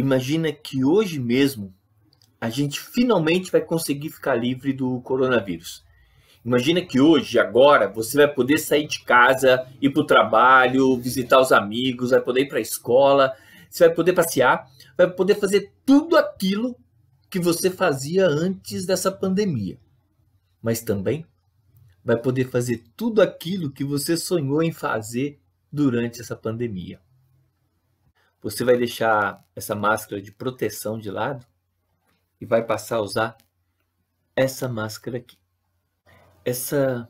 Imagina que hoje mesmo a gente finalmente vai conseguir ficar livre do coronavírus. Imagina que hoje, agora, você vai poder sair de casa, ir para o trabalho, visitar os amigos, vai poder ir para a escola, você vai poder passear, vai poder fazer tudo aquilo que você fazia antes dessa pandemia. Mas também vai poder fazer tudo aquilo que você sonhou em fazer durante essa pandemia. Você vai deixar essa máscara de proteção de lado e vai passar a usar essa máscara aqui. Essa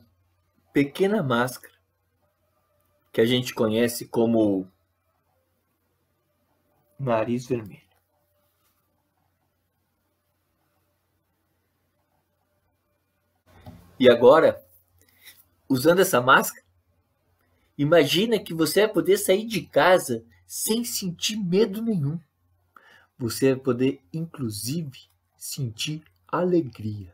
pequena máscara que a gente conhece como nariz vermelho. E agora, usando essa máscara, imagina que você vai poder sair de casa sem sentir medo nenhum. Você vai poder, inclusive, sentir alegria.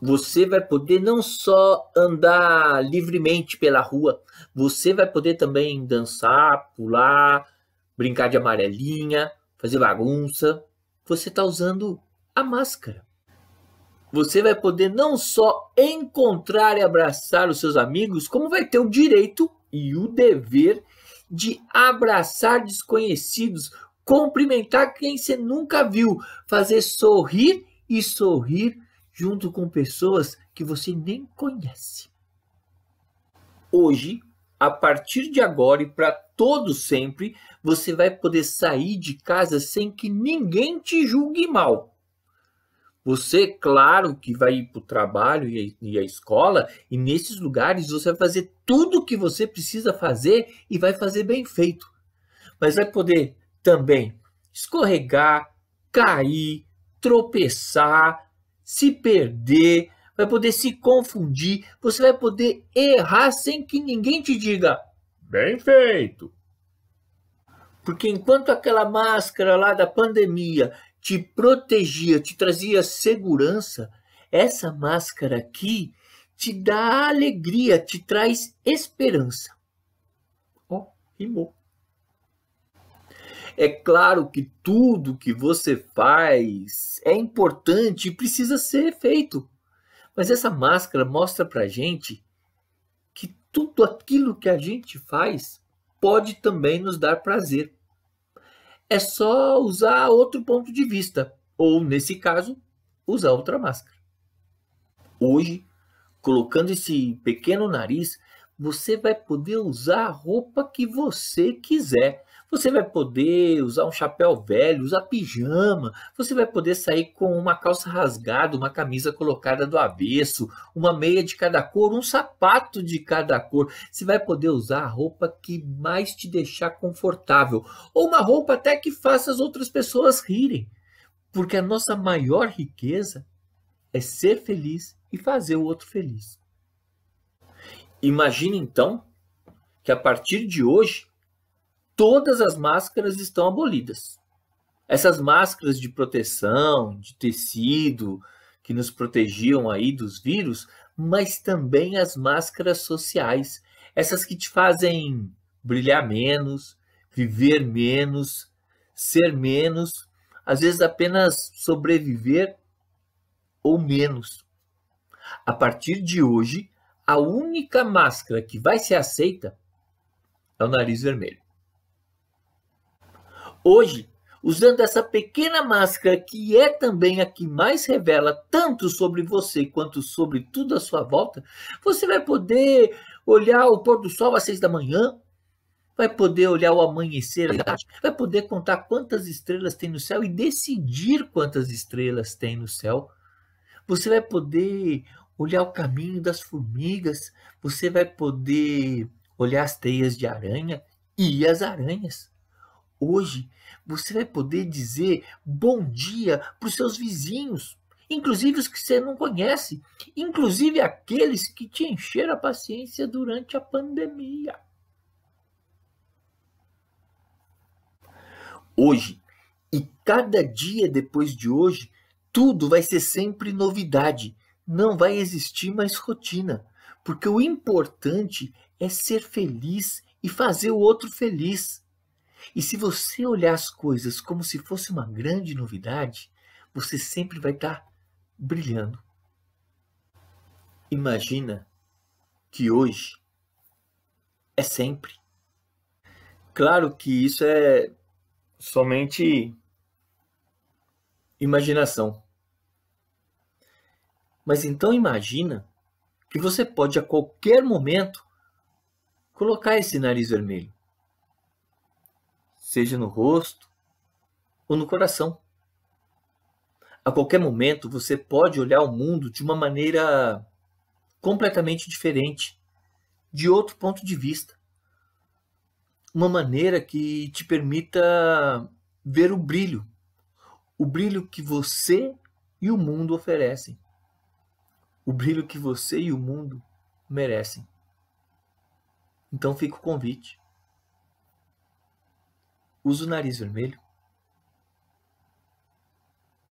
Você vai poder não só andar livremente pela rua, você vai poder também dançar, pular, brincar de amarelinha, fazer bagunça. Você está usando a máscara. Você vai poder não só encontrar e abraçar os seus amigos, como vai ter o direito e o dever de abraçar desconhecidos, cumprimentar quem você nunca viu, fazer sorrir e sorrir junto com pessoas que você nem conhece. Hoje, a partir de agora e para todo sempre, você vai poder sair de casa sem que ninguém te julgue mal. Você, claro, que vai ir para o trabalho e, a escola, e nesses lugares você vai fazer tudo o que você precisa fazer e vai fazer bem feito. Mas vai poder também escorregar, cair, tropeçar, se perder, vai poder se confundir, você vai poder errar sem que ninguém te diga bem feito. Porque enquanto aquela máscara lá da pandemia te protegia, te trazia segurança, essa máscara aqui te dá alegria, te traz esperança. Ó, oh, rimou. É claro que tudo que você faz é importante e precisa ser feito. Mas essa máscara mostra pra gente que tudo aquilo que a gente faz pode também nos dar prazer. É só usar outro ponto de vista, ou nesse caso, usar outra máscara. Hoje, colocando esse pequeno nariz, você vai poder usar a roupa que você quiser. Você vai poder usar um chapéu velho, usar pijama, você vai poder sair com uma calça rasgada, uma camisa colocada do avesso, uma meia de cada cor, um sapato de cada cor. Você vai poder usar a roupa que mais te deixar confortável, ou uma roupa até que faça as outras pessoas rirem. Porque a nossa maior riqueza é ser feliz e fazer o outro feliz. Imagine então que a partir de hoje todas as máscaras estão abolidas. Essas máscaras de proteção, de tecido, que nos protegiam aí dos vírus, mas também as máscaras sociais, essas que te fazem brilhar menos, viver menos, ser menos, às vezes apenas sobreviver ou menos. A partir de hoje, a única máscara que vai ser aceita é o nariz vermelho. Hoje, usando essa pequena máscara que é também a que mais revela tanto sobre você quanto sobre tudo à sua volta, você vai poder olhar o pôr do sol às seis da manhã, vai poder olhar o amanhecer vai poder contar quantas estrelas tem no céu e decidir quantas estrelas tem no céu. Você vai poder olhar o caminho das formigas, você vai poder olhar as teias de aranha e as aranhas. Hoje você vai poder dizer bom dia para os seus vizinhos, inclusive os que você não conhece, inclusive aqueles que te encheram a paciência durante a pandemia. Hoje e cada dia depois de hoje, tudo vai ser sempre novidade, não vai existir mais rotina, porque o importante é ser feliz e fazer o outro feliz. E se você olhar as coisas como se fosse uma grande novidade, você sempre vai estar tá brilhando. Imagina que hoje é sempre. Claro que isso é somente imaginação. Mas então imagina que você pode a qualquer momento colocar esse nariz vermelho seja no rosto ou no coração. A qualquer momento você pode olhar o mundo de uma maneira completamente diferente, de outro ponto de vista. Uma maneira que te permita ver o brilho, o brilho que você e o mundo oferecem, o brilho que você e o mundo merecem. Então fica o convite usa o nariz vermelho